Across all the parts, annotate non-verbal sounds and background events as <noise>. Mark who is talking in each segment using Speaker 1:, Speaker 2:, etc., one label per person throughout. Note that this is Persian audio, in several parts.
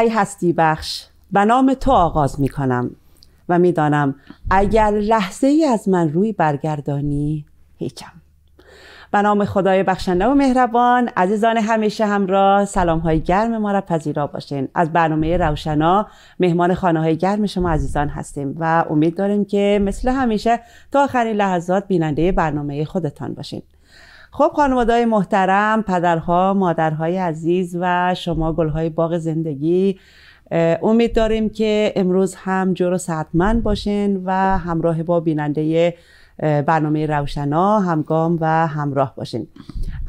Speaker 1: ای هستی بخش به نام تو آغاز می کنم و میدانم اگر لحظه ای از من روی برگردانی هیچم به نام خدای بخشنده و مهربان عزیزان همیشه همراه سلام های گرم ما را پذیرا باشین از برنامه روشنا مهمان خانه های گرم شما عزیزان هستیم و امید داریم که مثل همیشه تا آخرین لحظات بیننده برنامه خودتان باشین خب خانواده محترم پدرها مادرهای عزیز و شما گلهای باغ زندگی امید داریم که امروز هم جور سعتمند باشین و همراه با بیننده برنامه روشنا همگام و همراه باشین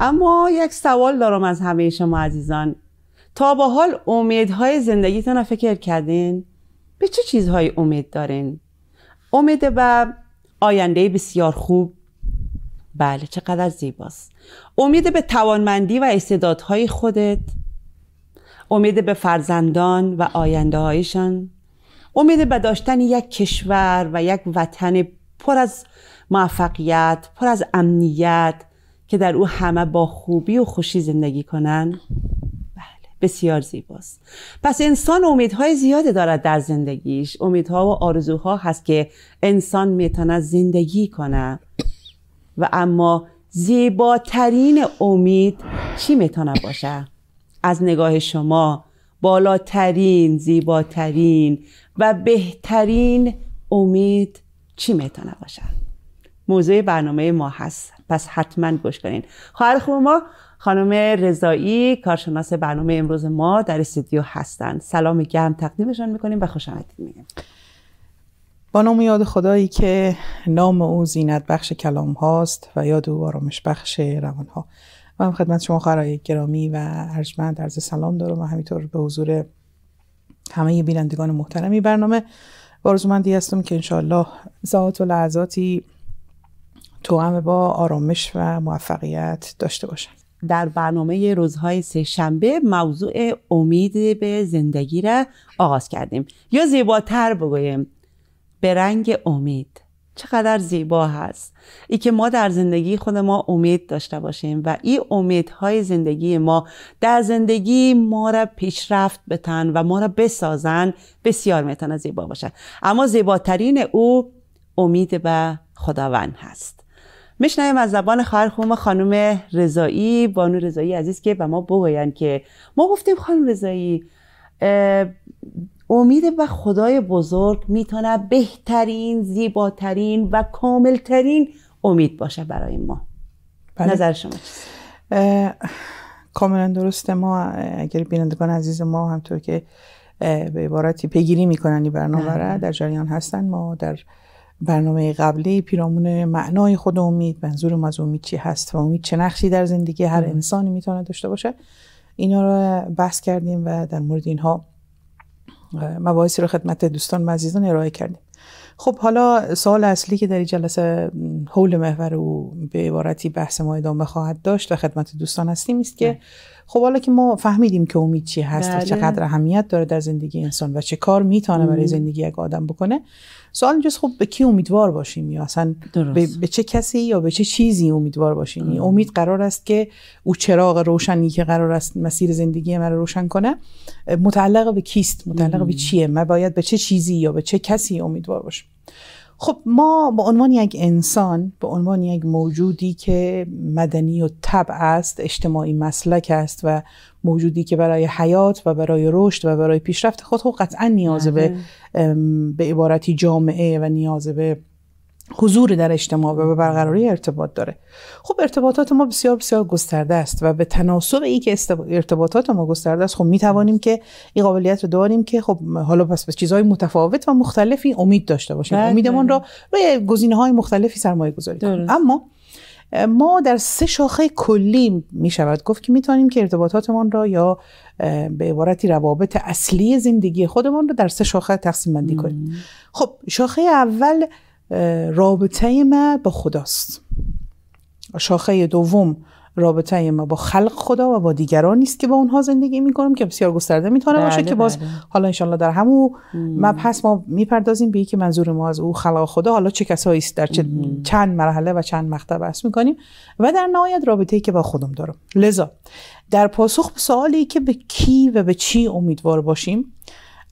Speaker 1: اما یک سوال دارم از همه شما عزیزان تا به حال امیدهای زندگیتون فکر کردین؟ به چه چیزهایی امید دارین؟ امید به آینده بسیار خوب بله چقدر زیباست امید به توانمندی و استعدادهای خودت امید به فرزندان و آینده هایشان امید به داشتن یک کشور و یک وطن پر از موفقیت پر از امنیت که در او همه با خوبی و خوشی زندگی کنند، بله بسیار زیباست پس انسان امیدهای زیادی دارد در زندگیش امیدها و آرزوها هست که انسان میتونه زندگی کنه و اما زیباترین امید چی میتونه باشه؟ از نگاه شما بالاترین، زیباترین و بهترین امید چی میتونه باشه؟ موضوع برنامه ما هست پس حتما گوش کنین خواهر خوب ما خانم رضایی کارشناس برنامه امروز ما در استودیو هستند. سلام گرم تقدیمشان میکنیم و خوش آمدید میگم
Speaker 2: با نام یاد خدایی که نام او زینت بخش کلام هاست و یاد او آرامش بخش روان ها من خدمت شما خواهرای گرامی و ارجمند عرض سلام دارم و همینطور به حضور همه بینندگان محترمی برنامه من هستم که انشالله
Speaker 1: زاد و لحظاتی هم با آرامش و موفقیت داشته باشن در برنامه روزهای سه شنبه موضوع امید به زندگی را آغاز کردیم یا زیباتر بگویم به رنگ امید چقدر زیبا هست ای که ما در زندگی خود ما امید داشته باشیم و ای امیدهای زندگی ما در زندگی ما را پیشرفت بتن و ما را بسازن بسیار میتونه زیبا باشد اما زیباترین او امید به خداوند هست میشنویم از زبان خواهرخوم خانم رضایی بانو رضایی عزیز که به ما بگویند که ما گفتیم خانم رضایی امید و خدای بزرگ میتونه بهترین زیباترین و کاملترین امید باشه برای ما بله. نظر شما
Speaker 2: کاملا درسته ما اگر بینندگان عزیز ما همطور که به عبارتی پیگیری میکنن این برنامه را بله. در جریان هستن ما در برنامه قبلی پیرامون معنای خود امید منظور از امید چی هست و امید چه نقشی در زندگی هر بله. انسانی میتونه داشته باشه اینا رو بحث کردیم و در مورد اینها مباحثی رو خدمت دوستان و عزیزان ارائه کردیم خب حالا سال اصلی که در این جلسه حول محور او به عبارتی بحث ما ادامه خواهد داشت و خدمت دوستان هستیم است که بله. خب حالا که ما فهمیدیم که امید چی هست و بله. چقدر اهمیت داره در زندگی انسان و چه کار میتونه برای زندگی یک آدم بکنه سوال اینجاست خب به کی امیدوار باشیم یا اصلا به،, به, چه کسی یا به چه چیزی امیدوار باشیم امید قرار است که او چراغ روشنی که قرار است مسیر زندگی رو روشن کنه متعلق به کیست متعلق به چیه من باید به چه چیزی یا به چه کسی امیدوار باشم خب ما به عنوان یک انسان به عنوان یک موجودی که مدنی و تبع است اجتماعی مسلک است و موجودی که برای حیات و برای رشد و برای پیشرفت خود خب قطعا نیاز به بله. به عبارتی جامعه و نیاز به حضور در اجتماع و به برقراری ارتباط داره خب ارتباطات ما بسیار بسیار گسترده است و به تناسب ای که ارتباطات ما گسترده است خب می که این قابلیت رو داریم که خب حالا پس به چیزهای متفاوت و مختلفی امید داشته باشیم بله، امیدمون بله. را روی گزینه های مختلفی سرمایه گذاری کنیم اما ما در سه شاخه کلی می شود گفت که میتونیم که ارتباطاتمان را یا به عبارتی روابط اصلی زندگی خودمان را در سه شاخه تقسیم بندی کنیم خب شاخه اول رابطه ما با خداست شاخه دوم رابطه ما با خلق خدا و با دیگران نیست که با اونها زندگی کنم که بسیار گسترده میتونه باشه بله، که باز بله. حالا انشالله در همون مبحث ما میپردازیم به که منظور ما از او خلق خدا حالا چه کسایی است در چند مرحله و چند مقطع بحث کنیم و در نهایت رابطه ای که با خودم دارم لذا در پاسخ به سوالی که به کی و به چی امیدوار باشیم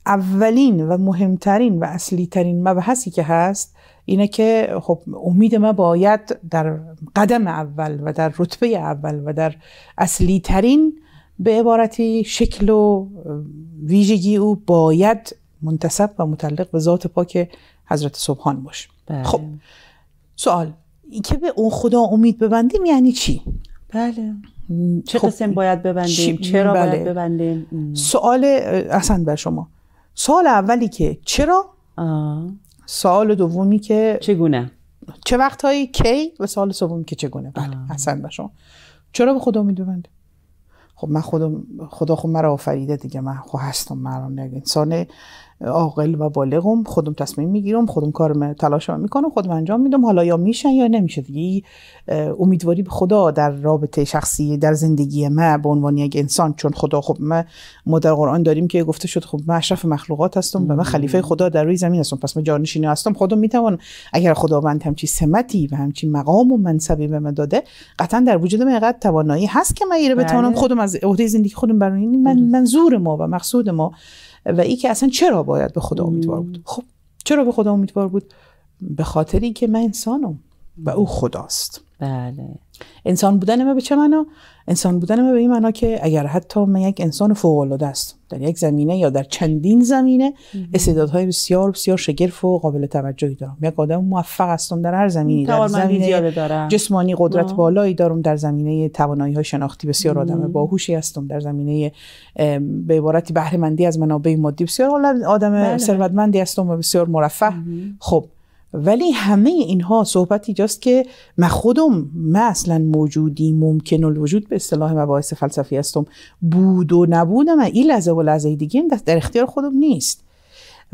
Speaker 2: اولین و مهمترین و اصلی ترین مبحثی که هست اینه که خب امید ما باید در قدم اول و در رتبه اول و در اصلی ترین به عبارتی شکل و ویژگی او باید منتصب و متعلق به ذات پاک حضرت سبحان باشه بله. خب سوال این که به اون خدا امید ببندیم یعنی چی؟ بله
Speaker 1: چه خب قسم باید ببندیم؟ چرا باید بله. ببندیم؟
Speaker 2: سوال اصلا بر شما سوال اولی که چرا؟ سوال دومی که چگونه چه وقت هایی کی و سوال سومی که چگونه بله اصلا شما چرا به خدا امید خب من خودم خدا خود مرا آفریده دیگه من خو هستم من انسان عاقل و بالغم خودم تصمیم میگیرم خودم کارم تلاشم میکنم خودم انجام میدم حالا یا میشن یا نمیشه دیگه امیدواری به خدا در رابطه شخصی در زندگی من به عنوان یک انسان چون خدا خب ما در قرآن داریم که گفته شد خب من اشرف مخلوقات هستم و من خلیفه خدا در روی زمین هستم پس من جانشین هستم خودم میتوان اگر خداوند همچی سمتی و همچی مقام و منصبی به من داده قطعا در وجود من توانایی هست که من ایره بتوانم بله. خودم از عهده زندگی خودم برای من منظور ما و مقصود ما و ای که اصلا چرا باید به خدا امیدوار بود خب چرا به خدا امیدوار بود به خاطر اینکه من انسانم و او خداست بله انسان بودن ما به چه معنا انسان بودن به این معنا که اگر حتی من یک انسان فوق العاده است در یک زمینه یا در چندین زمینه استعدادهای بسیار بسیار شگرف و قابل توجهی دارم یک آدم موفق هستم در هر زمینه. در زمینه دارم. جسمانی قدرت آه. بالایی دارم در زمینه توانایی های شناختی بسیار آدم باهوشی هستم در زمینه به عبارتی بهره مندی از منابع مادی بسیار آدم بله. ثروتمندی هستم و بسیار مرفه خب ولی همه اینها صحبت اینجاست که من خودم من اصلا موجودی ممکن الوجود به اصطلاح مباحث فلسفی هستم بود و نبودم این لحظه و لحظه دیگه در اختیار خودم نیست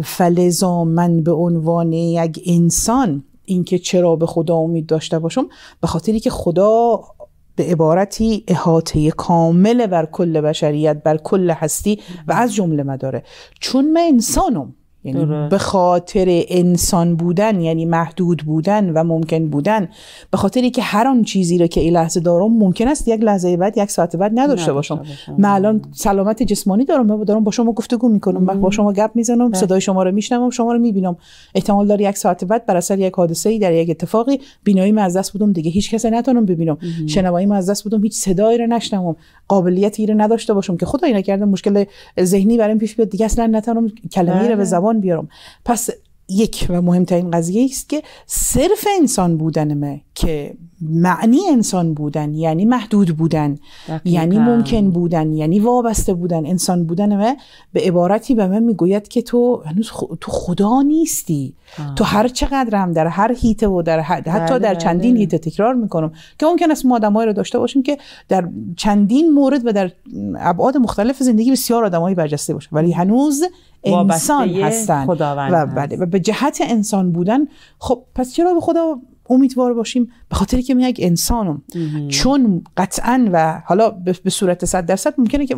Speaker 2: فلزا من به عنوان یک انسان اینکه چرا به خدا امید داشته باشم به خاطری که خدا به عبارتی احاطه کامل بر کل بشریت بر کل هستی و از جمله مداره چون من انسانم یعنی به خاطر انسان بودن یعنی محدود بودن و ممکن بودن به خاطری که هر آن چیزی رو که این لحظه دارم ممکن است یک لحظه بعد یک ساعت بعد نداشته باشم من الان سلامت جسمانی دارم و دارم با شما گفتگو میکنم من با شما گپ میزنم بله. صدای شما رو میشنوم شما رو میبینم احتمال داره یک ساعت بعد بر اثر یک حادثه ای در یک اتفاقی بینایی من از دست بودم دیگه هیچ کس نتونم ببینم شنوایی من از دست بودم هیچ صدایی رو نشنوم قابلیتی رو نداشته باشم که خدای نکرده مشکل ذهنی برام پیش بیاد دیگه اصلا نتونم کلمه رو به بله. زبان بیارم پس یک و مهمترین قضیه است که صرف انسان بودن که معنی انسان بودن یعنی محدود بودن یعنی ممکن بودن یعنی وابسته بودن انسان بودن و به عبارتی به من میگوید که تو هنوز تو خدا نیستی تو هر چقدر هم در هر هیته و در حتی بله، در چندین بله. هیته تکرار میکنم که ممکن است ما آدمایی رو داشته باشیم که در چندین مورد و در ابعاد مختلف زندگی بسیار آدمای برجسته باشه ولی هنوز انسان هستن و بله و به جهت انسان بودن خب پس چرا به خدا امیدوار باشیم به خاطر که من یک انسانم چون قطعا و حالا به صورت 100 درصد ممکنه که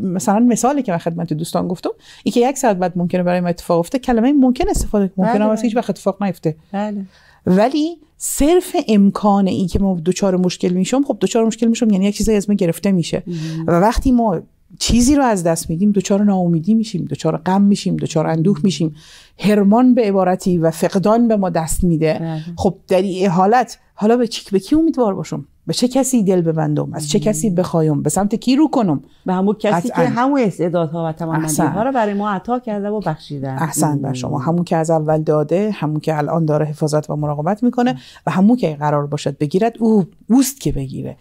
Speaker 2: مثلا مثالی که من خدمت دوستان گفتم این که یک ساعت بعد ممکنه برای ما اتفاق افته کلمه ممکن استفاده ممکنه بله، واسه بله. هیچ وقت اتفاق نیفته بله. ولی صرف امکان این که ما دوچار مشکل میشم خب دوچار مشکل میشم یعنی یک چیزی از من گرفته میشه و وقتی ما چیزی رو از دست میدیم دچار ناامیدی میشیم دچار غم میشیم دچار اندوه میشیم هرمان به عبارتی و فقدان به ما دست میده بله. خب در این حالت حالا به چی به کی امیدوار باشم به چه کسی دل ببندم از چه کسی بخوایم به سمت کی رو کنم به همون کسی که همون
Speaker 1: استعدادها و تمام ها رو برای ما عطا کرده و بخشیده احسن بر شما همون
Speaker 2: که از اول داده همون که الان داره حفاظت و مراقبت میکنه و همون که قرار باشد بگیرد او اوست که بگیره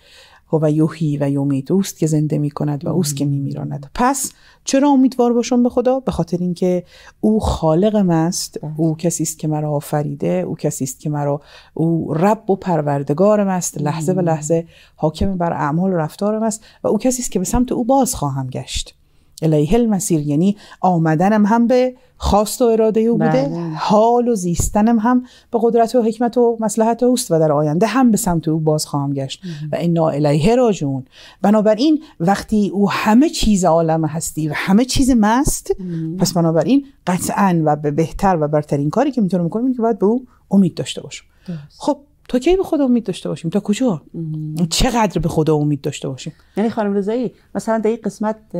Speaker 2: هو یوهی و یومید اوست که زنده می کند و اوست که می میراند پس چرا امیدوار باشم به خدا به خاطر اینکه او خالق است بله. او کسی است که مرا آفریده او کسی است که مرا او رب و پروردگار است لحظه به لحظه حاکم بر اعمال و رفتارم است و او کسی است که به سمت او باز خواهم گشت الیه المسیر یعنی آمدنم هم به خواست و اراده او بوده بله. حال و زیستنم هم به قدرت و حکمت و مسلحت اوست و در آینده هم به سمت او باز خواهم گشت و انا الیه راجعون بنابراین وقتی او همه چیز عالم هستی و همه چیز مست پس بنابراین قطعا و به بهتر و برترین کاری که میتونم بکنم که باید به او امید داشته باشم
Speaker 1: خب تا کی به خدا امید داشته باشیم تا کجا چقدر به خدا امید داشته باشیم یعنی خانم رضایی مثلا در این قسمت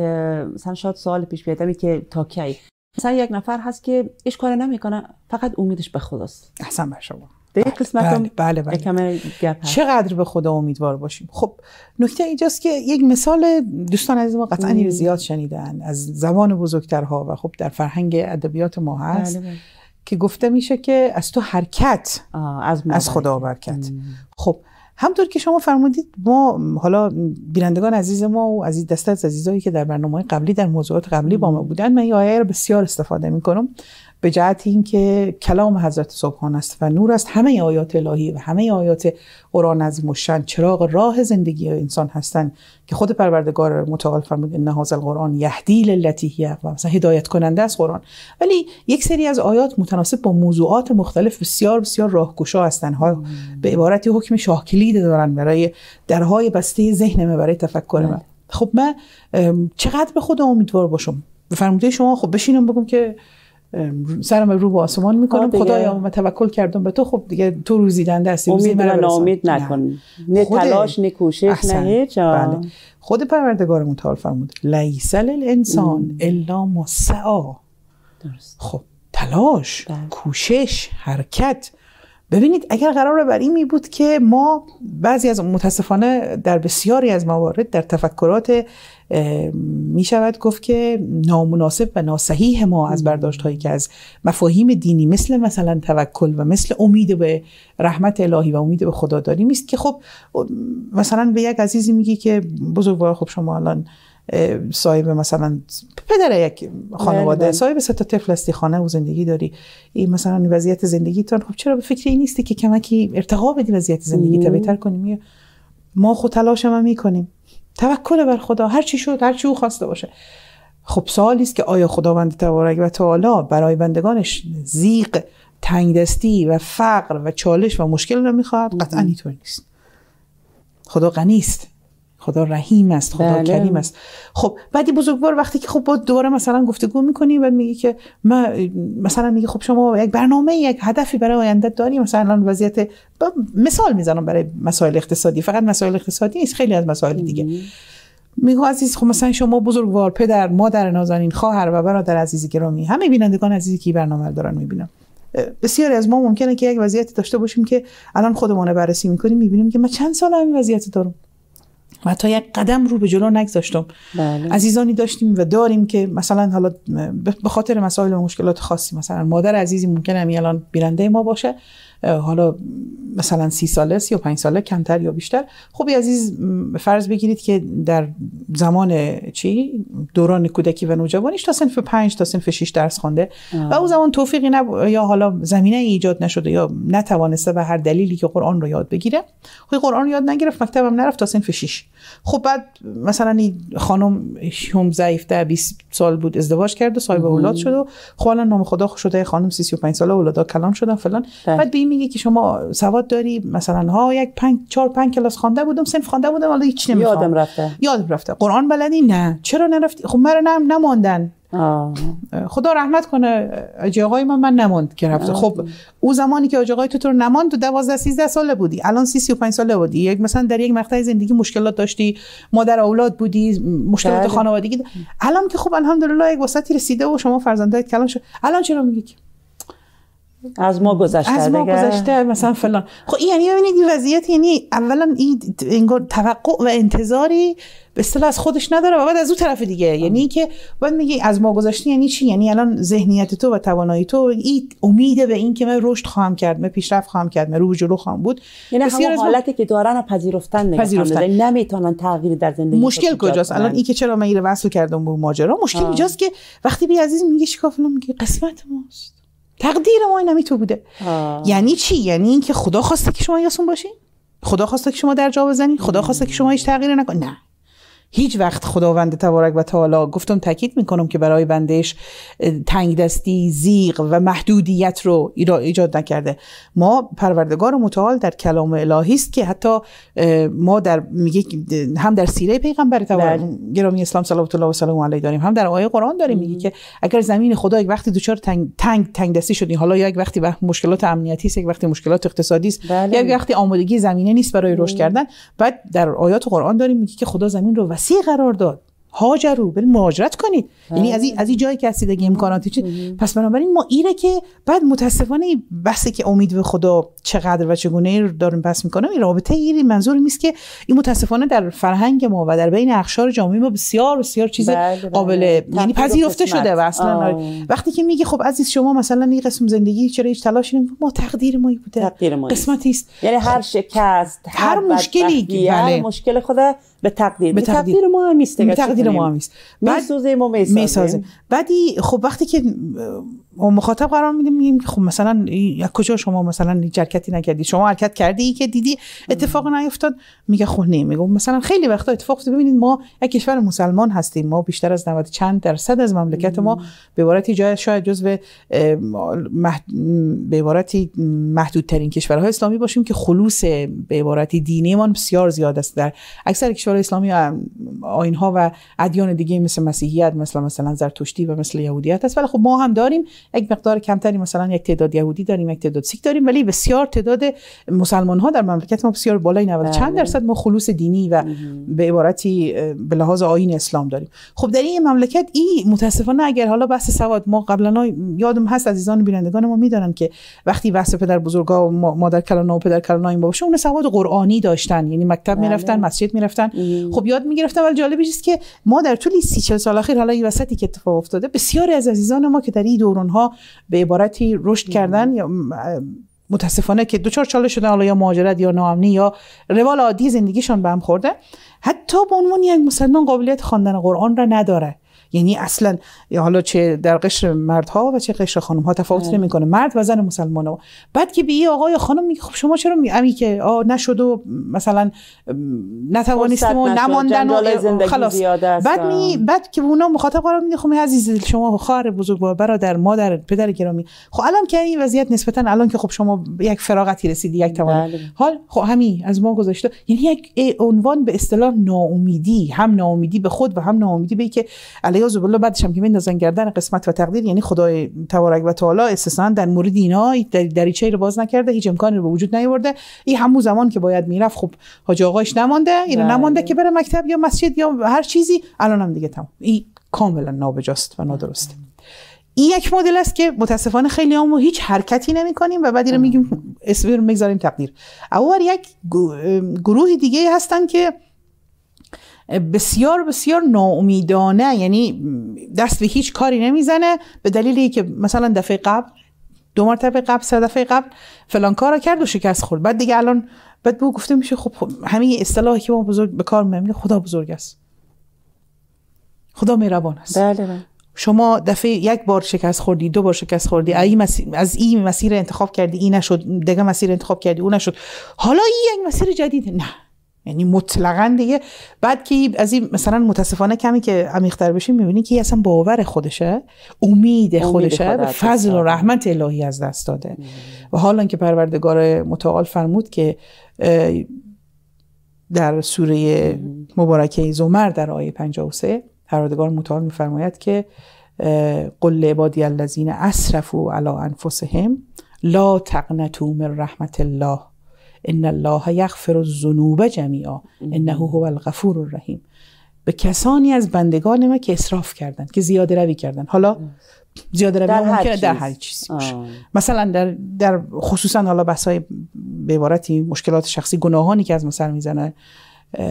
Speaker 1: مثلا شاید سوال پیش بیاد که تا کی مثلا یک نفر هست که هیچ کار نمیکنه فقط امیدش به خداست احسن بر شما
Speaker 2: در این قسمت بله بله, بله. یکم گپ چقدر به خدا امیدوار باشیم خب نکته اینجاست که یک مثال دوستان عزیز ما قطعا زیاد شنیدن از زبان بزرگترها و خب در فرهنگ ادبیات ما هست بله بله. که گفته میشه که از تو حرکت از, از خدا برکت خب همطور که شما فرمودید ما حالا بینندگان عزیز ما و عزیز دسته از عزیزایی که در برنامه قبلی در موضوعات قبلی با ما بودن من این آیه رو بسیار استفاده میکنم به جهت اینکه کلام حضرت سبحان است و نور است همه آیات الهی و همه آیات قرآن از مشن چراغ راه زندگی انسان هستند که خود پروردگار متعال فرمود ان هاذ القرآن یهدی للتی هی اقوام مثلا هدایت کننده است قرآن ولی یک سری از آیات متناسب با موضوعات مختلف بسیار بسیار راهگشا هستند ها به عبارتی حکم شاه کلید دارن برای درهای بسته ذهن برای تفکر من بله. خب من چقدر به خودم امیدوار باشم به شما خب بشینم بگم که سرم رو به آسمان میکنم خدایا من توکل کردم به تو خب دیگه تو روزیدن دستی امید نامید نکن نه تلاش نه
Speaker 1: کوشش نه هیچ بله.
Speaker 2: خود پروردگار متعال فرمود لیسل الانسان الا ما سعا خب تلاش بله. کوشش حرکت ببینید اگر قرار بر این می بود که ما بعضی از متاسفانه در بسیاری از موارد در تفکرات می شود گفت که نامناسب و ناسحیح ما از برداشت هایی که از مفاهیم دینی مثل مثلا توکل و مثل امید به رحمت الهی و امید به خدا داریم است که خب مثلا به یک عزیزی میگی که بزرگوار خب شما الان صاحب مثلا پدر یک خانواده صاحب بله، بله. سه تا طفل هستی خانه و زندگی داری این مثلا وضعیت زندگیتان خب چرا به فکر این نیستی که کمکی ارتقا بدی وضعیت زندگی تا بهتر کنیم ما خود تلاش ما میکنیم توکل بر خدا هر چی شد هر چی او خواسته باشه خب سوالی است که آیا خداوند تبارک و تعالی برای بندگانش زیق تنگ دستی و فقر و چالش و مشکل رو میخواد قطعا اینطور نیست خدا غنی است خدا رحیم است خدا بله. کریم است خب بعد بزرگوار وقتی که خب با دوباره مثلا گفتگو میکنی بعد میگه که من مثلا میگه خب شما یک برنامه یک هدفی برای آینده داری مثلا وضعیت مثال میزنم برای مسائل اقتصادی فقط مسائل اقتصادی نیست خیلی از مسائل دیگه میگو عزیز خب مثلا شما بزرگوار پدر مادر نازنین خواهر و برادر عزیزی گرامی همه بینندگان عزیزی که برنامه دارن میبینن بسیاری از ما ممکنه که یک وضعیت داشته باشیم که الان خودمانه بررسی میکنیم میبینیم که ما چند سال این وضعیت دارم و تا یک قدم رو به جلو نگذاشتم بله. عزیزانی داشتیم و داریم که مثلا حالا به خاطر مسائل و مشکلات خاصی مثلا مادر عزیزی ممکنه الان بیرنده ما باشه حالا مثلا سی ساله سی و پنج ساله کمتر یا بیشتر خوبی عزیز فرض بگیرید که در زمان چی دوران کودکی و نوجوانیش تا سنف پنج تا سنف شیش درس خونده و اون زمان توفیقی نب... یا حالا زمینه ایجاد نشده یا نتوانسته به هر دلیلی که قرآن رو یاد بگیره خوی خب قرآن رو یاد نگرفت هم نرفت تا سنف شیش خب بعد مثلا این خانم هم ضعیفته 20 سال بود ازدواج کرد و صاحب اولاد شد و خب نام خدا شده خانم 35 ساله اولادا کلان شدن فلان بله. بعد به میگه که شما سواد داری مثلا ها یک پنج چهار پنج کلاس خوانده بودم سن خوانده بودم حالا هیچ نمیخوام یادم رفته یادم رفته قرآن بلدی نه چرا نرفتی خب مرا نم نماندن آه. خدا رحمت کنه آقای من من نماند که رفته خب او زمانی که آقای تو تو رو نماند تو 12 13 ساله بودی الان و 35 ساله بودی یک مثلا در یک مقطع زندگی مشکلات داشتی مادر اولاد بودی مشکلات بله. خانوادگی الان که خب الحمدلله یک وسطی رسیده و شما فرزندایت کلام شد الان چرا میگی از ما گذشته از ما گذشته مثلا فلان خب یعنی ببینید این وضعیت یعنی اولا این توقع و انتظاری به اصطلاح از خودش نداره و بعد از اون طرف دیگه آم. یعنی که بعد میگه از ما گذشته یعنی چی یعنی الان ذهنیت تو و توانایی تو این امید به این که من رشد خواهم کرد من پیشرفت خواهم کرد من رو جلو خواهم بود یعنی همون حالتی
Speaker 1: ما... که دارن پذیرفتن پذیرفتن یعنی
Speaker 2: نمیتونن تغییر در زندگی مشکل کجاست الان این که چرا من رو وصل کردم به ماجرا مشکل اینجاست که وقتی بی عزیز میگه چیکار میگه قسمت ماست تقدیر ما این تو بوده یعنی چی یعنی اینکه خدا خواسته که شما یاسون باشین خدا خواسته که شما در جا بزنین خدا خواسته که شما هیچ تغییری نکنین نه هیچ وقت خداوند تبارک و تعالی گفتم تاکید میکنم که برای بندش تنگ دستی زیغ و محدودیت رو ایجاد نکرده ما پروردگار متعال در کلام الهی است که حتی ما در میگه هم در سیره پیغمبر تبارک بله. گرامی اسلام صلوات الله و سلام علیه داریم هم در آیه قرآن داریم میگه که اگر زمین خدا یک وقتی دوچار تنگ تنگ تنگ دستی شدین حالا یک وقتی به مشکلات امنیتی است یک وقتی مشکلات اقتصادی است بله. یک وقتی آمادگی زمینه نیست برای رشد کردن بعد در آیات قرآن داریم میگه که خدا زمین رو وسیع قرار داد رو به مهاجرت کنید یعنی از این از این جایی که هستید امکاناتی چه بله. پس بنابراین ما ایره که بعد متاسفانه بحثی که امید به خدا چقدر و چگونه داریم پس میکنم این رابطه ایری منظور نیست که این متاسفانه در فرهنگ ما و در بین اخشار جامعه ما بسیار بسیار چیز بله، بله. قابل یعنی پذیرفته شده و اصلا آره. وقتی که میگه خب عزیز شما مثلا این قسم زندگی چرا هیچ تلاشی نمی ما تقدیر ما بوده تقدیر قسمتی
Speaker 1: است یعنی هر شکست هر, مشکلی بله. مشکل خدا به تقدیر به تقدیر, ما هم به تقدیر ما هم سوزه ما میسازه بعدی خب وقتی
Speaker 2: که مخاطب قرار میدیم میگیم که خب مثلا کجا شما مثلا جرکتی نکردی شما حرکت کردی ای که دیدی اتفاق نیفتاد میگه خب نمیگه خب مثلا خیلی وقتا اتفاق افتاد ببینید ما یک کشور مسلمان هستیم ما بیشتر از 90 چند درصد از مملکت ما به عبارتی جای شاید جزو به عبارتی محدودترین کشورهای اسلامی باشیم که خلوص به دینی ما بسیار زیاد است در اکثر کشورهای اسلامی ها و ادیان دیگه مثل مسیحیت مثل مثلا زرتشتی و مثل یهودیت است ولی خب ما هم داریم یک مقدار کمتری مثلا یک تعداد یهودی داریم یک تعداد سیک داریم ولی بسیار تعداد مسلمان ها در مملکت ما بسیار بالای 90 بله. چند درصد ما خلوص دینی و به عبارتی به لحاظ آیین اسلام داریم خب در این مملکت این متاسفانه اگر حالا بحث سواد ما قبلا یادم هست عزیزان بینندگان ما میدانن که وقتی بحث پدر بزرگا و مادر کلان و پدر کلان این باشه اون سواد قرآنی داشتن یعنی مکتب بله. میرفتن مسجد میرفتن خب یاد میگرفتن ولی جالب است که ما در طول 30 40 سال اخیر حالا این وسطی که اتفاق افتاده بسیاری از عزیزان ما که در این دوران اونها به عبارتی رشد کردن یا متاسفانه که دوچار چاله شدن حالا یا مهاجرت یا نامنی یا روال عادی زندگیشان به هم خورده حتی به عنوان یک مسلمان قابلیت خواندن قرآن را نداره یعنی اصلا حالا چه در قشر مردها و چه قشر خانم ها تفاوتی آره. نمیکنه مرد و زن مسلمان ها بعد که به یه آقای خانم میگه خب شما چرا میگی که آ نشد و مثلا نتوانستیم و نماندن و خلاص بعد می بعد که اونا مخاطب قرار میده خب عزیز شما خواهر بزرگوار برادر مادر پدر گرامی خب الان که این وضعیت نسبتا الان که خب شما یک فراغتی رسیدی یک توان بله. حال خب همین از ما گذاشته یعنی یک عنوان به اصطلاح ناامیدی هم ناامیدی به خود و هم ناامیدی به که عیاذ بالله بعدش هم که میندازن گردن قسمت و تقدیر یعنی خدای تبارک و تعالی استثنا در مورد اینا در دریچه رو باز نکرده هیچ امکانی رو به وجود نیورده این همون زمان که باید میرفت خب حاج آقاش نمانده اینو بله. نمانده که بره مکتب یا مسجد یا هر چیزی الان هم دیگه تمام این کاملا نابجاست و نادرسته این یک مدل است که متاسفانه خیلی همو هیچ حرکتی نمی کنیم و بعد اینو میگیم رو میگذاریم تقدیر اول یک گروه دیگه هستن که بسیار بسیار ناامیدانه یعنی دست به هیچ کاری نمیزنه به دلیلی که مثلا دفعه قبل دو مرتبه قبل سه دفعه قبل فلان کارو کرد و شکست خورد بعد دیگه الان بعد بو گفته میشه خب, خب همه اصطلاحی که ما بزرگ به کار میبریم خدا بزرگ است خدا مهربان است بله،, بله شما دفعه یک بار شکست خوردی دو بار شکست خوردی ای مسیر، از این مسیر انتخاب کردی این نشد دیگه مسیر انتخاب کردی اون نشد حالا این یک مسیر جدید نه یعنی مطلقا دیگه بعد که از این مثلا متاسفانه کمی که عمیق‌تر بشیم میبینی که اصلا باور خودشه امید خودشه به فضل و آره. رحمت الهی از دست داده و حالا که پروردگار متعال فرمود که در سوره مبارکه زمر در آیه 53 پروردگار متعال میفرماید که قل عبادی الذین اسرفوا علی انفسهم لا تقنطوا من رحمت الله ان الله یغفر الذنوب جمیعا انه هو الغفور الرحیم به کسانی از بندگان ما که اسراف کردند، که زیاده روی کردند، حالا زیاده روی در ممکنه در هر چیزی باشه مثلا در, در خصوصا حالا بسای به عبارتی مشکلات شخصی گناهانی که از مثلا میزنه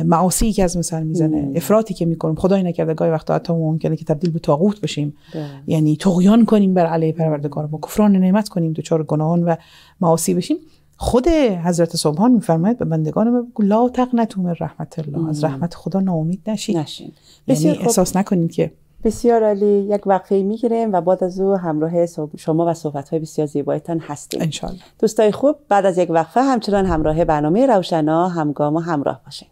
Speaker 2: معاصی که از مثلا میزنه افراطی که میکنیم خدای نکرده گاهی وقتا حتی ممکنه که تبدیل به طاغوت بشیم ده. بله. یعنی تغیان کنیم بر علیه پروردگار ما کفران نعمت کنیم دچار گناهان و معاصی بشیم خود حضرت سبحان میفرماید به بندگان بگو لا تقنتم رحمت الله از رحمت خدا ناامید نشید نشین یعنی بسیار یعنی احساس نکنید که
Speaker 1: بسیار عالی یک وقفه میگیریم و بعد از او همراه شما و صحبت های بسیار زیبایتان هستیم ان دوستای خوب بعد از یک وقفه همچنان همراه برنامه روشنا همگام و همراه باشین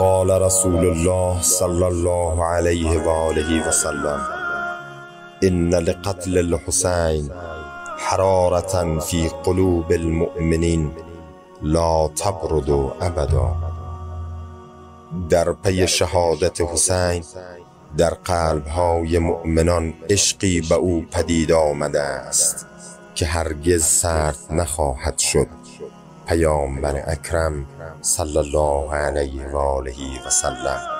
Speaker 1: قال رسول الله صلى الله عليه وآله وسلم إن لقتل الحسين حرارة في قلوب المؤمنين لا تبرد ابدا در پی شهادت حسین در های مؤمنان عشقی به او پدید آمده است که هرگز سرد نخواهد شد پیامبر اکرم صلی الله علیه و آله و سلم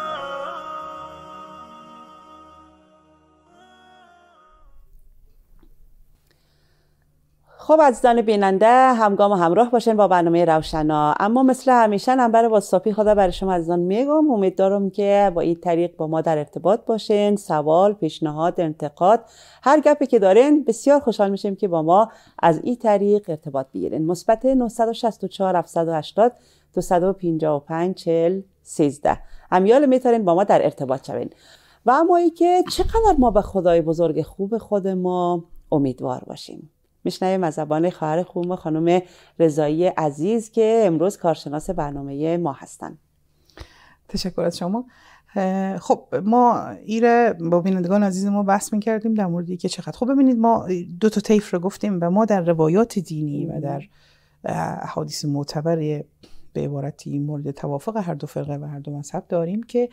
Speaker 1: خب عزیزان بیننده همگام و همراه باشین با برنامه روشنا اما مثل همیشه نمبر واتساپی خدا برای شما عزیزان میگم امید دارم که با این طریق با ما در ارتباط باشین سوال پیشنهاد انتقاد هر گپی که دارین بسیار خوشحال میشیم که با ما از این طریق ارتباط بگیرین مثبت 964 780 255 40 13 همیال میتارین با ما در ارتباط شوین و اما ای که چقدر ما به خدای بزرگ خوب خود ما امیدوار باشیم میشنویم از زبان خواهر خوب خانم رضایی عزیز که امروز کارشناس برنامه ما هستن
Speaker 2: تشکر از شما خب ما ایره با بینندگان عزیز ما بحث میکردیم در موردی که چقدر خب ببینید ما دو تا طیف رو گفتیم و ما در روایات دینی و در احادیث معتبر به عبارتی مورد توافق هر دو فرقه و هر دو مذهب داریم که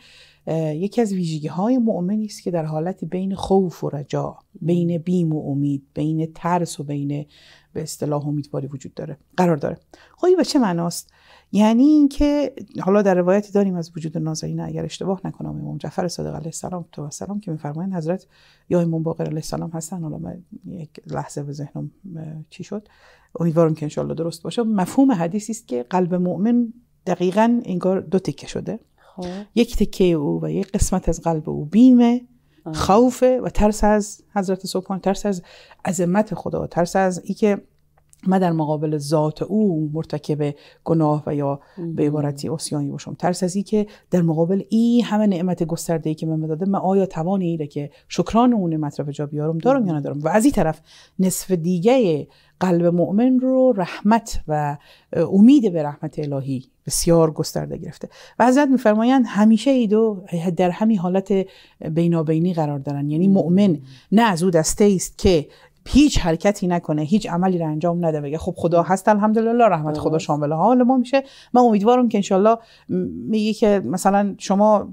Speaker 2: یکی از ویژگی های مؤمن است که در حالتی بین خوف و رجا بین بیم و امید بین ترس و بین به اصطلاح امیدواری وجود داره قرار داره خب به چه معناست یعنی اینکه حالا در روایتی داریم از وجود نازنین اگر اشتباه نکنم امام جعفر صادق علیه السلام تو سلام که میفرمایند حضرت یا امام باقر علیه السلام هستن حالا یک لحظه به ذهنم چی شد امیدوارم که انشالله درست باشه مفهوم حدیثی است که قلب مؤمن دقیقا انگار دو تکه شده خب. یک تکه او و یک قسمت از قلب او بیمه خوفه و ترس از حضرت سبحان، ترس از عظمت خدا ترس از اینکه من در مقابل ذات او مرتکب گناه و یا به عبارتی اسیانی باشم ترس از که در مقابل این همه نعمت گسترده ای که من داده من آیا توان ایره که شکران اون نعمت را به جا بیارم دارم یا ندارم و از این طرف نصف دیگه قلب مؤمن رو رحمت و امید به رحمت الهی بسیار گسترده گرفته و حضرت میفرمایند همیشه ای دو در همین حالت بینابینی قرار دارن یعنی مؤمن نه از او دسته است که هیچ حرکتی نکنه هیچ عملی را انجام نده بگه خب خدا هست الحمدلله رحمت خدا شامل حال ما میشه من امیدوارم که انشالله میگه که مثلا شما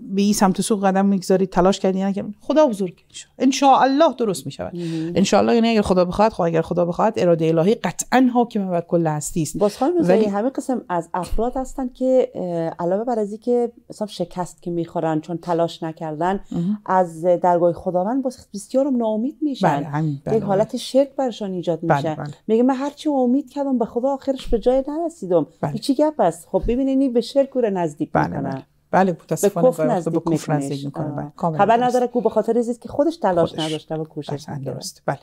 Speaker 2: به این سمت سو قدم میگذارید تلاش کردی یعنی خدا بزرگ ان الله درست میشود ان الله یعنی اگر خدا بخواد خواهد خب اگر خدا بخواد اراده الهی قطعا حاکم بر کل هستی است باز ولی همه
Speaker 1: قسم از افراد هستن که علاوه بر از اینکه حساب شکست که میخورن چون تلاش نکردن از درگاه خداوند بسیار ناامید میشن بله، بله، یک بله. حالت شرک برشان ایجاد میشه میگه من هرچی امید کردم به خدا آخرش به جای نرسیدم چی گپ است خب ببینین به شرک رو نزدیک میکنه
Speaker 2: بله متاسفانه به کفر نزدیک, به میکنه بله. خبر نداره
Speaker 1: که به خاطر ازید که خودش
Speaker 2: تلاش خودش. نداشته و کوشش درست بله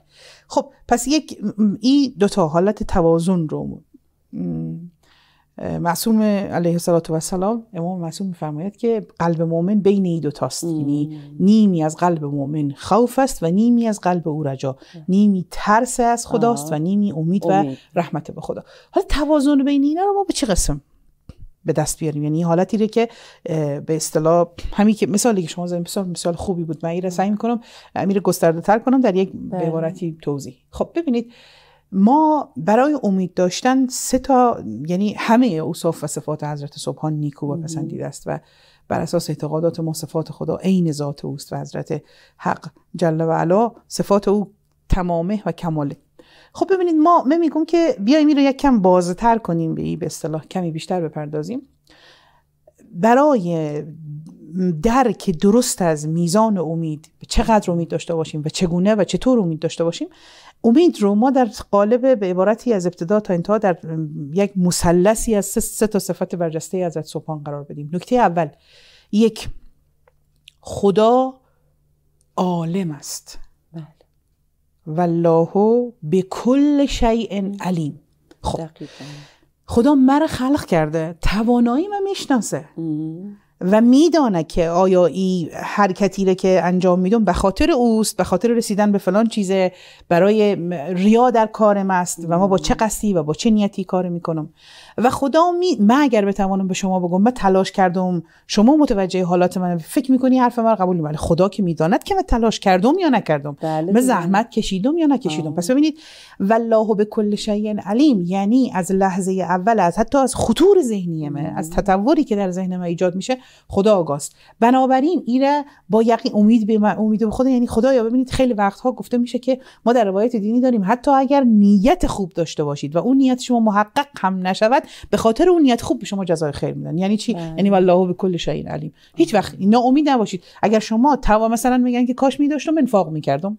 Speaker 2: خب پس یک این دو تا حالت توازن رو معصوم علیه السلام امام معصوم میفرماید که قلب مؤمن بین این دو تاست یعنی نیمی از قلب مؤمن خوف است و نیمی از قلب او رجا نیمی ترس از خداست و نیمی امید, امید. و رحمت به خدا حالا توازن بین اینا رو ما به چه قسم به دست بیاریم یعنی حالتی رو که به اصطلاح همین که مثالی که شما زدید مثال مثال خوبی بود من این سعی کنم امیر گسترده تر کنم در یک به بله. عبارتی توضیح خب ببینید ما برای امید داشتن سه تا یعنی همه اوصاف و صفات حضرت سبحان نیکو و پسندیده است و بر اساس اعتقادات ما صفات خدا عین ذات اوست و حضرت حق جل و علا صفات او تمامه و کماله خب ببینید ما من میگم که بیایم این رو یک کم بازتر کنیم به این به اصطلاح کمی بیشتر بپردازیم برای درک درست از میزان امید چقدر امید داشته باشیم و چگونه و چطور امید داشته باشیم امید رو ما در قالب به عبارتی از ابتدا تا انتها در یک مثلثی از سه, سه تا صفت برجسته از صبحان قرار بدیم نکته اول یک خدا عالم است والله به کل شیء علیم خب خدا مرا خلق کرده توانایی من میشناسه و میدانه که آیا این حرکتی را که انجام میدم به خاطر اوست به خاطر رسیدن به فلان چیز برای ریا در کارم است و ما با چه قصدی و با چه نیتی کار میکنم و خدا می من اگر بتوانم به شما بگم من تلاش کردم شما متوجه حالات من فکر میکنی حرف من قبول ولی بله، خدا که میداند که من تلاش کردم یا نکردم بله، من بله. زحمت کشیدم یا نکشیدم پس ببینید والله به کل شیء علیم یعنی از لحظه اول از حتی از خطور ذهنی از تطوری که در ذهن من ایجاد میشه خدا آگاست بنابراین ایره با یقین امید به امید به خدا یعنی خدایا ببینید خیلی وقتها گفته میشه که ما در روایت دینی داریم حتی اگر نیت خوب داشته باشید و اون نیت شما محقق هم نشود به خاطر اون نیت خوب به شما جزای خیر میدن یعنی چی بله. یعنی والله به کل شاین علیم هیچ وقت ناامید نباشید اگر شما تو مثلا میگن که کاش میداشتم انفاق میکردم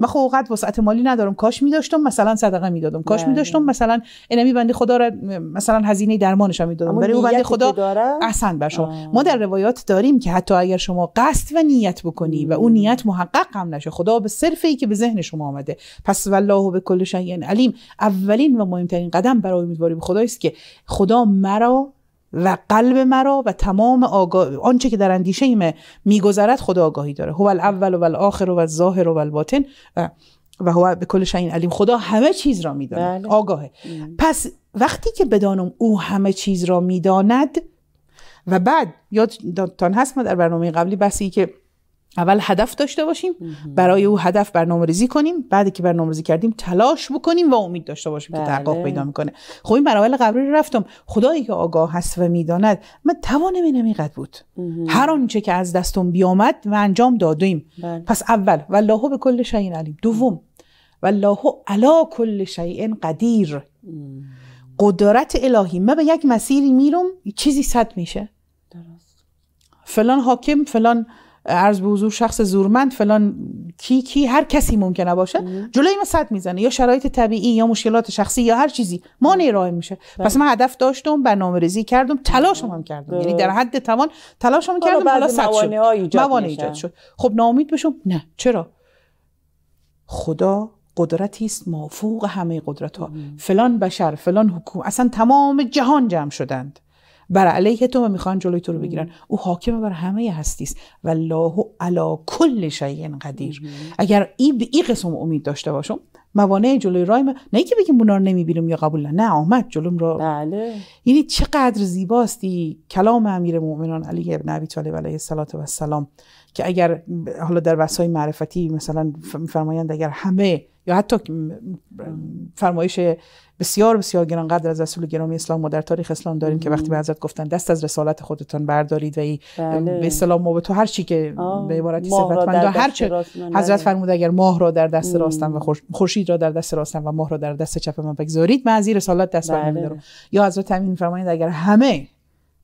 Speaker 2: من خب اوقات وسعت مالی ندارم کاش میداشتم مثلا صدقه میدادم کاش بله. میداشتم مثلا انمی بنده خدا را مثلا هزینه درمانش میدادم برای او بنده خدا اصلا بر شما ما در روایات داریم که حتی اگر شما قصد و نیت بکنی و اون نیت محقق هم نشه خدا به صرف ای که به ذهن شما آمده پس والله به کل شیء علیم اولین و مهمترین قدم برای امیدواری به خدا که خدا مرا و قلب مرا و تمام آگاه... آنچه که در اندیشه ایمه میگذرد خدا آگاهی داره هو الاول و الاخر و الظاهر و الباطن و و هو به کل شاین علیم خدا همه چیز را میداند بله. آگاهه ام. پس وقتی که بدانم او همه چیز را میداند و بعد یادتان هست ما در برنامه قبلی بحثی که اول هدف داشته باشیم برای او هدف برنامه ریزی کنیم بعد که برنامه ریزی کردیم تلاش بکنیم و امید داشته باشیم بله. که تحقق پیدا میکنه خب این مراحل قبلی رو رفتم خدایی که آگاه هست و میداند من توان من اینقدر بود هر آنچه که از دستم بیامد و انجام دادیم بله. پس اول الله به کل شیء علیم دوم الله علا کل شیء قدیر قدرت الهی من به یک مسیری میرم چیزی صد میشه درست فلان حاکم فلان عرض به حضور شخص زورمند فلان کی کی هر کسی ممکنه باشه جلوی ما صد میزنه یا شرایط طبیعی یا مشکلات شخصی یا هر چیزی ما راه میشه بله. پس من هدف داشتم برنامه ریزی کردم تلاشم هم کردم یعنی در حد توان تلاشم کردم بالا صد شد ایجاد شد خب ناامید بشم نه چرا خدا قدرتی است مافوق همه قدرت ها فلان بشر فلان حکومت اصلا تمام جهان جمع شدند بر علیه تو و میخوان جلوی تو رو بگیرن او حاکم بر همه هستی است و الله علا کل شیء قدیر اگر ای به این قسم امید داشته باشم موانع جلوی رای من نه اینکه بگیم اونا رو نمیبینم یا قبول نه آمد جلوم رو بله یعنی چقدر زیباستی کلام امیر مؤمنان علی ابن ابی طالب علیه السلام که اگر حالا در بحث معرفتی مثلا میفرمایند اگر همه یا حتی فرمایش بسیار بسیار گرانقدر از رسول گرامی اسلام ما در تاریخ اسلام داریم که وقتی به حضرت گفتن دست از رسالت خودتان بردارید و ای بله. به اسلام ما به تو هر چی که به عبارتی ثروتمند هر چی بله. حضرت فرمود اگر ماه را در دست راستم و خورشید را در دست راستم و ماه را در دست چپ من بگذارید من از این رسالت دست برمی‌دارم بله. یا حضرت امین فرمایند اگر همه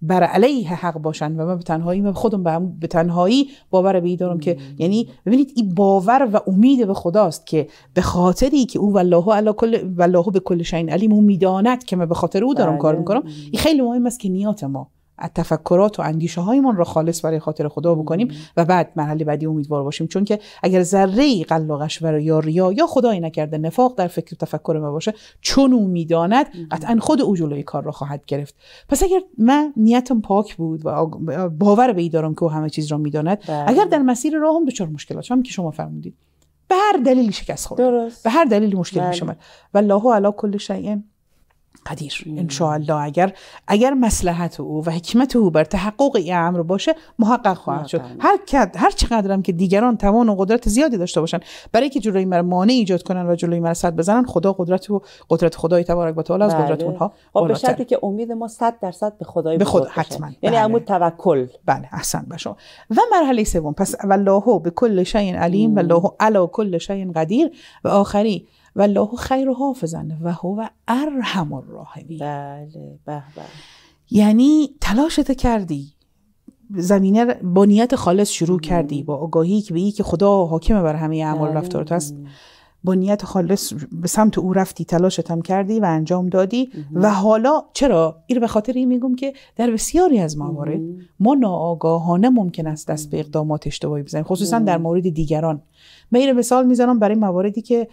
Speaker 2: بر علیه حق باشن و من به تنهایی من خودم به تنهایی باور به دارم که یعنی ببینید این باور و امید به خداست که به خاطری که او والله الله کل والله به کل شاین علیم او میداند که من به خاطر او دارم بله. کار میکنم این خیلی مهم است که نیات ما از تفکرات و اندیشه هایمون را خالص برای خاطر خدا بکنیم و بعد مرحله بعدی امیدوار باشیم چون که اگر ذره ای قلقش برای یا ریا یا خدای نکرده نفاق در فکر تفکر ما باشه چون او میداند قطعا خود او جلوی کار را خواهد گرفت پس اگر من نیتم پاک بود و باور به ای دارم که او همه چیز را میداند بله. اگر در مسیر راهم دچار مشکلات هم که شما فرمودید به هر دلیلی شکست خورد به هر دلیلی مشکل بله. میشه و والله علا کل شیء قدیر انشاءالله اگر اگر مسلحت او و حکمت او بر تحقق این امر باشه محقق خواهد شد هر کد هر هم که دیگران توان و قدرت زیادی داشته باشن برای که جلوی مر مانع ایجاد کنن و جلوی مر صد بزنن خدا قدرت و قدرت خدای تبارک و تعالی از بله. قدرت اونها خب، به شرطی
Speaker 1: که امید ما 100 درصد به خدای به خدا
Speaker 2: حتما یعنی بله. عمود توکل بله احسن بشو و مرحله سوم پس والله به کل شاین علیم والله علی کل شاین قدیر و آخری و الله خیر و هو ارحم الراحمین بله به یعنی تلاشت کردی زمینه با نیت خالص شروع کردی با آگاهی که به که خدا حاکم بر همه اعمال بله. تو است با نیت خالص به سمت او رفتی تلاشت هم کردی و انجام دادی و حالا چرا این به خاطر این میگم که در بسیاری از موارد ما ناآگاهانه ممکن است دست به اقدامات اشتباهی بزنیم خصوصا در مورد دیگران من اینو مثال میزنم برای مواردی که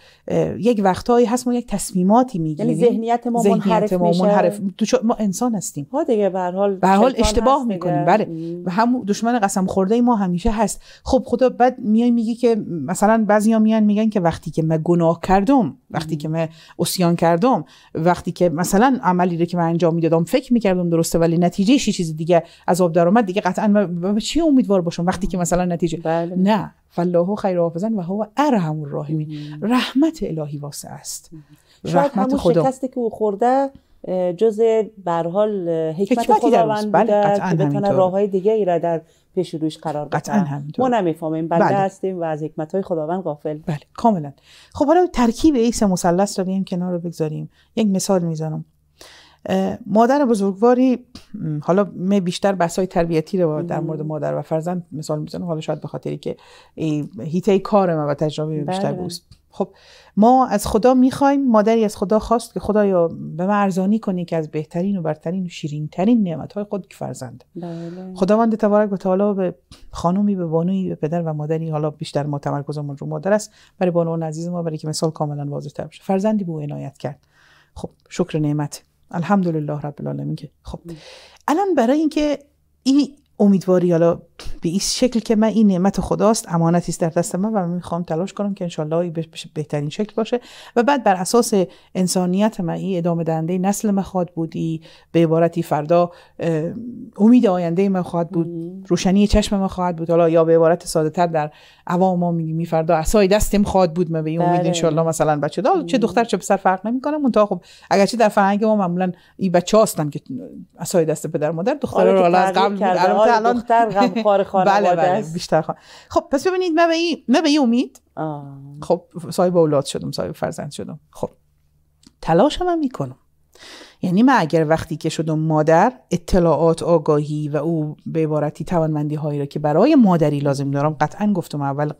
Speaker 2: یک وقتهایی هست ما یک تصمیماتی میگیریم یعنی ذهنیت ما منحرف میشه تو ما انسان هستیم
Speaker 1: ها دیگه به حال به حال اشتباه میکنیم
Speaker 2: بله و هم دشمن قسم خورده ما همیشه هست خب خدا بعد میای میگی که مثلا بعضیا میان میگن که وقتی که من گناه کردم وقتی که من اسیان کردم وقتی که مثلا عملی رو که من انجام میدادم فکر میکردم درسته ولی نتیجه چیز دیگه از آب اومد دیگه قطعا من چی امیدوار باشم وقتی که مثلا نتیجه بله. نه فالله خیر حافظن و هو ارحم الراحمین رحمت الهی واسه است
Speaker 1: رحمت خدا شکست که او خورده جز بر حکمت, حکمت خداوند بله، بوده که بتونه راه های دیگه ای را در پیش رویش قرار بده قطعا ما نمیفهمیم بنده بله. هستیم و از حکمت های خداوند غافل
Speaker 2: بله کاملا خب حالا ترکیب ایس مثلث رو بیایم کنار رو بگذاریم یک مثال میزنم مادر بزرگواری حالا می بیشتر بسای تربیتی رو در مورد مادر و فرزند مثال میزنم حالا شاید به خاطری که هیته کار من و تجربه بیشتر بله. بود خب ما از خدا میخوایم مادری از خدا خواست که خدایا به ما ارزانی کنی که از بهترین و برترین و نعمت های خود که فرزند بله. خداوند تبارک و تعالی به خانومی به بانوی به پدر و مادری حالا بیشتر ما تمرکزمون رو مادر است برای بانوان عزیز ما برای که مثال کاملا واضح تر بشه فرزندی به او عنایت کرد خب شکر نعمت الحمدلله رب العالمین که خب الان برای اینکه این امیدواری حالا به این شکل که من این نعمت خداست امانتی است در دست من و من میخوام تلاش کنم که انشالله بهترین شکل باشه و بعد بر اساس انسانیت من این ادامه دهنده نسل من خواهد بودی به عبارتی فردا امید آینده من خواهد بود روشنی چشم من خواهد بود حالا یا به عبارت ساده تر در عوام ما میگیم فردا عصای دستم خواهد بود من به این امید بله. انشالله مثلا بچه دار چه دختر چه پسر فرق نمیکنه منتها خب اگرچه در فرهنگ ما معمولا این بچه هستن که عصای دست پدر مادر دخترها رو آره حالا قبل البته الان دختر غمخوار <laughs> خانواده بله بله بیشتر خان... خب پس ببینید من به این من به این امید آه. خب صاحب اولاد شدم صاحب فرزند شدم خب تلاشم هم میکنم یعنی من اگر وقتی که شدم مادر اطلاعات آگاهی و او به عبارتی توانمندی هایی را که برای مادری لازم دارم قطعا گفتم اول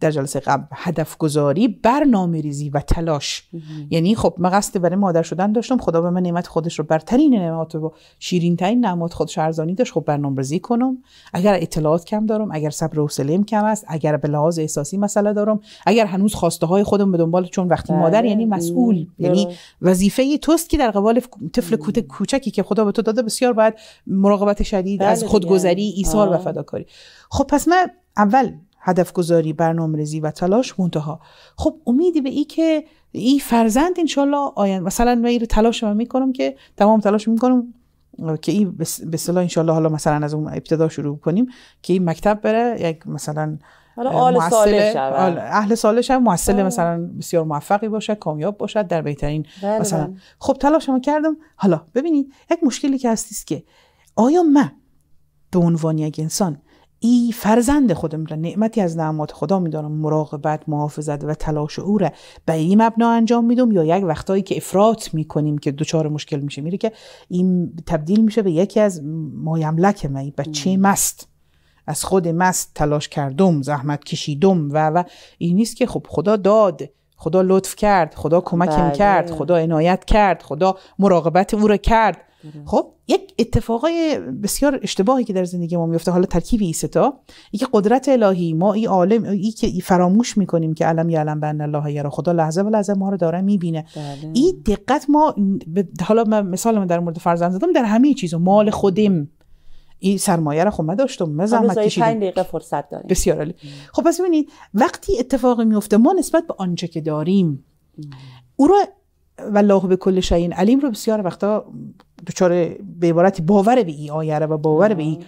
Speaker 2: در جلسه قبل هدف گذاری برنامه ریزی و تلاش یعنی خب من قصد برای مادر شدن داشتم خدا به من نعمت خودش رو برترین نعمت و شیرین ترین نعمت خودش ارزانی داشت خب برنامه ریزی کنم اگر اطلاعات کم دارم اگر صبر و کم است اگر به لحاظ احساسی مسئله دارم اگر هنوز خواسته های خودم به دنبال چون وقتی بله، مادر یعنی مسئول یعنی وظیفه توست که در قبال طفل کوچکی که خدا به تو داده بسیار باید مراقبت شدید از بله خودگذری ایثار و فداکاری خب پس من اول هدف گذاری برنامه و تلاش منتها خب امیدی به ای که این فرزند انشالله آین مثلا من تلاش من میکنم که تمام تلاش میکنم که این به انشالله حالا مثلا از اون ابتدا شروع کنیم که این مکتب بره یک مثلا حالا سالش اهل سالش هم موصل مثلا بسیار موفقی باشه، کامیاب باشد در بهترین بله، بله. مثلا خب تلاش ما کردم حالا ببینید یک مشکلی که هستیست که آیا من به عنوان یک انسان ای فرزند خودم را نعمتی از نعمات خدا میدانم مراقبت محافظت و تلاش او را به این مبنا انجام میدم یا یک وقتایی که افراط میکنیم که دچار مشکل میشه میره که این تبدیل میشه به یکی از مایملک من بچه مست از خود مست تلاش کردم زحمت کشیدم و و این نیست که خب خدا داد خدا لطف کرد خدا کمک بله. کرد خدا عنایت کرد خدا مراقبت او را کرد خب یک اتفاقای بسیار اشتباهی که در زندگی ما میفته حالا ترکیب ای ستا یک قدرت الهی ما این عالم ای که ای فراموش میکنیم که علم یعلم بن الله یرا خدا لحظه به لحظه ما رو داره میبینه بله. این دقت ما حالا من مثال من در مورد فرزند زدم در همه چیزو مال خودیم. این سرمایه رو خب من داشتم من زحمت کشیدم دقیقه
Speaker 1: فرصت بسیار
Speaker 2: عالی خب پس ببینید وقتی اتفاقی میفته ما نسبت به آنچه که داریم او رو والله به کل شاین علیم رو بسیار وقتا دچار به عبارت باور به این آیره و باور به این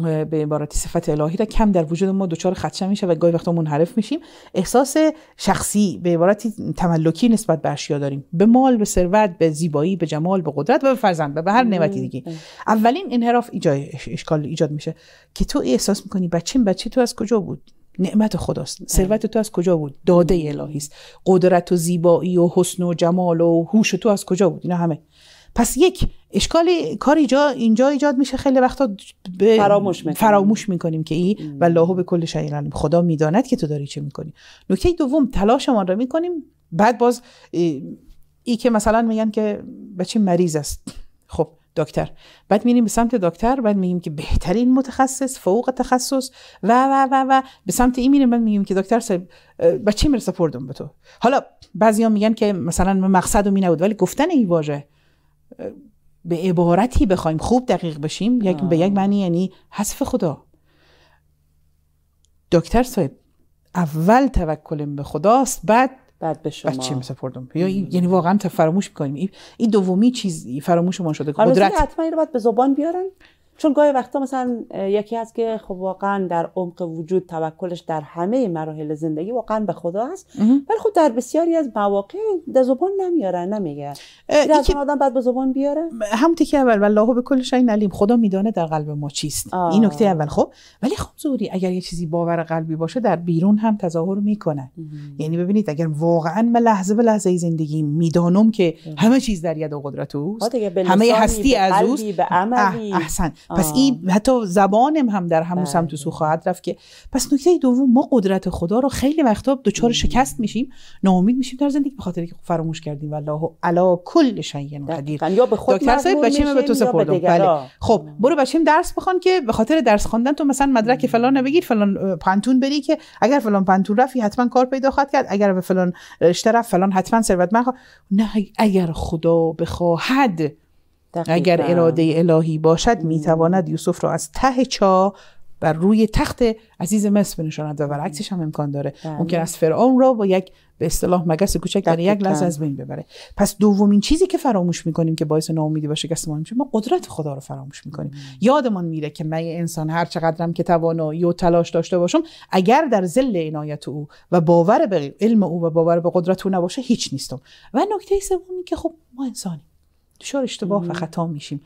Speaker 2: به عبارتی صفت الهی را کم در وجود ما دچار خدشه میشه و گاهی وقتا منحرف میشیم احساس شخصی به عبارتی تملکی نسبت به اشیا داریم به مال به ثروت به زیبایی به جمال به قدرت و به فرزند به هر نعمتی دیگه اولین انحراف ایجای اشکال ایجاد میشه که تو احساس میکنی بچه بچه تو از کجا بود نعمت خداست ثروت تو از کجا بود داده الهی است قدرت و زیبایی و حسن و جمال و هوش تو از کجا بود اینا همه پس یک اشکالی کار ایجا اینجا ایجاد میشه خیلی وقتا فراموش میکنیم فراموش میکنیم که ای و الله به کل شیء خدا میداند که تو داری چه میکنی نکته دوم تلاشمان رو میکنیم بعد باز ای, که مثلا میگن که بچه مریض است خب دکتر بعد میریم به سمت دکتر بعد میگیم که بهترین متخصص فوق تخصص و و و و به سمت این میریم بعد میگیم که دکتر صاحب بچه میرسه پردم به تو حالا بعضیا میگن که مثلا مقصد می ولی گفتن این واژه به عبارتی بخوایم خوب دقیق بشیم یک به یک معنی یعنی حذف خدا دکتر صاحب اول توکلم به خداست بعد بعد به شما بچه سپردم یعنی واقعا فراموش میکنیم این دومی چیز فراموش ما شده قدرت
Speaker 1: حتما رو باید به زبان بیارن چون گاهی وقتا مثلا یکی هست که خب واقعا در عمق وجود توکلش در همه مراحل زندگی واقعا به خدا هست ولی خب در بسیاری از مواقع در زبان نمیاره نمیگه یعنی از که... آدم بعد به زبان بیاره
Speaker 2: همون تیکه اول والله به کل شای نلیم خدا میدانه در قلب ما چیست این نکته اول خب ولی خب زوری اگر یه چیزی باور قلبی باشه در بیرون هم تظاهر میکنه یعنی ببینید اگر واقعا من لحظه به لحظه زندگی میدانم که همه چیز در ید و قدرت اوست همه هستی از اوست احسن پس این حتی زبانم هم در همون بله. سمت سو خواهد رفت که پس نکته دوم ما قدرت خدا رو خیلی وقتا دچار شکست میشیم ناامید میشیم در زندگی به خاطر که خب فراموش کردیم والله علا کل شیء
Speaker 1: یعنی قدیر یا به خود دکتر بچه‌م به تو سپردم بله
Speaker 2: خب برو بچه‌م درس بخون که به خاطر درس خواندن تو مثلا مدرک فلان بگیر فلان پنتون بری که اگر فلان پنتون رفی حتما کار پیدا خواهد کرد اگر به فلان رشته فلان حتما ثروتمند نه اگر خدا بخواهد اگر اراده الهی باشد میتواند یوسف را از ته چا بر روی تخت عزیز مصر بنشاند و برعکسش هم امکان داره بله. ممکن است فرعون را با یک به اصطلاح مگس کوچک در یعنی یک لحظه از بین ببره پس دومین چیزی که فراموش میکنیم که باعث ناامیدی باشه که ما میشه ما قدرت خدا رو فراموش میکنیم مم. یادمان میره که من انسان هر چقدرم که توانایی و تلاش داشته باشم اگر در زل عنایت او و باور به علم او و باور به قدرت او نباشه هیچ نیستم و نکته سومی که خب ما انسانی دچار اشتباه و خطا میشیم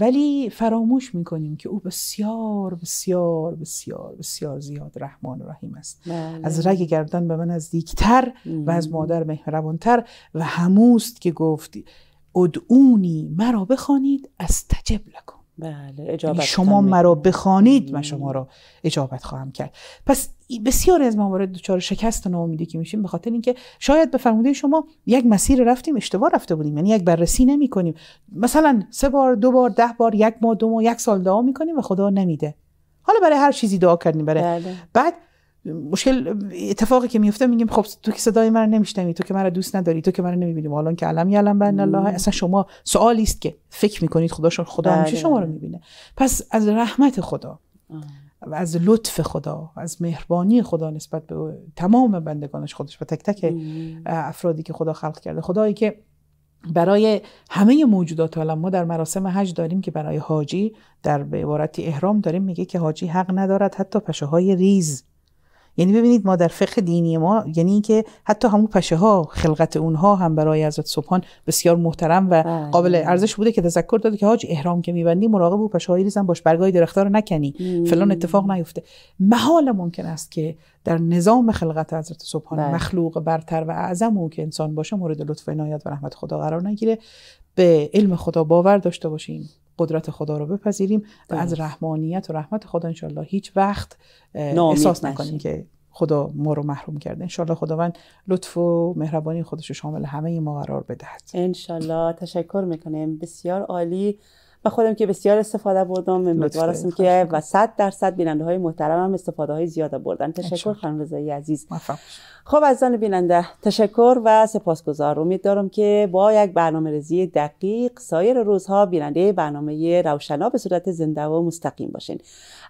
Speaker 2: ولی فراموش میکنیم که او بسیار بسیار بسیار بسیار زیاد رحمان و رحیم است بله. از رگ گردن به من از دیکتر و از مادر مهربانتر و هموست که گفت ادعونی مرا بخوانید تجب لکم
Speaker 1: بله اجابت شما
Speaker 2: مرا بخوانید من شما را اجابت خواهم کرد پس بسیاری از موارد دچار شکست و ناامیدی که میشیم به خاطر اینکه شاید به فرموده شما یک مسیر رفتیم اشتباه رفته بودیم یعنی یک بررسی نمی کنیم مثلا سه بار دو بار ده بار یک ماه دو ماه یک سال دعا میکنیم و خدا نمیده حالا برای هر چیزی دعا کردیم برای بله. بعد مشکل اتفاقی که میفته میگیم خب تو که صدای من نمیشنوی تو که مرا دوست نداری تو که من نمیبینی حالا که علم یلم بن الله اصلا شما سوالی است که فکر میکنید شما خدا همیشه بله. شما رو میبینه پس از رحمت خدا و از لطف خدا و از مهربانی خدا نسبت به تمام بندگانش خودش و تک تک افرادی که خدا خلق کرده خدایی که برای همه موجودات حالا ما در مراسم حج داریم که برای حاجی در به عبارتی احرام داریم میگه که حاجی حق ندارد حتی پشه های ریز یعنی ببینید ما در فقه دینی ما یعنی اینکه حتی همون پشه ها خلقت اونها هم برای حضرت سبحان بسیار محترم و بله. قابل ارزش بوده که تذکر داده که حاج احرام که میبندی مراقب و پشه هایی ریزن باش برگای درختار رو نکنی فلان اتفاق نیفته محال ممکن است که در نظام خلقت حضرت سبحان بله. مخلوق برتر و اعظم او که انسان باشه مورد لطف و عنایت و رحمت خدا قرار نگیره به علم خدا باور داشته باشیم قدرت خدا رو بپذیریم و از رحمانیت و رحمت خدا انشالله هیچ وقت احساس نکنیم که خدا ما رو محروم کرده انشالله خداوند لطف و مهربانی خودش رو شامل همه ما قرار بدهد
Speaker 1: انشالله تشکر میکنیم بسیار عالی و خودم که بسیار استفاده بردم امیدوار هستم که و صد درصد بیننده های محترم هم استفاده های زیاده بردن تشکر خانم رضایی عزیز خب از آن بیننده تشکر و سپاسگزار امید دارم که با یک برنامه رزی دقیق سایر روزها بیننده برنامه روشنا به صورت زنده و مستقیم باشین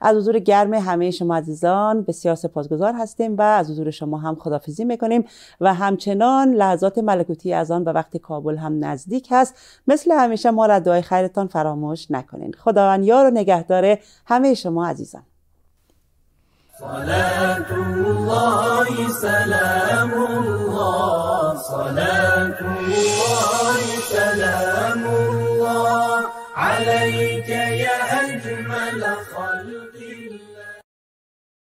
Speaker 1: از حضور گرم همه شما عزیزان بسیار سپاسگزار هستیم و از حضور شما هم خدافزی میکنیم و همچنان لحظات ملکوتی از آن به وقت کابل هم نزدیک هست مثل همیشه ما را خیرتان فراموش نکنین خداوند یار و نگهدار همه شما عزیزان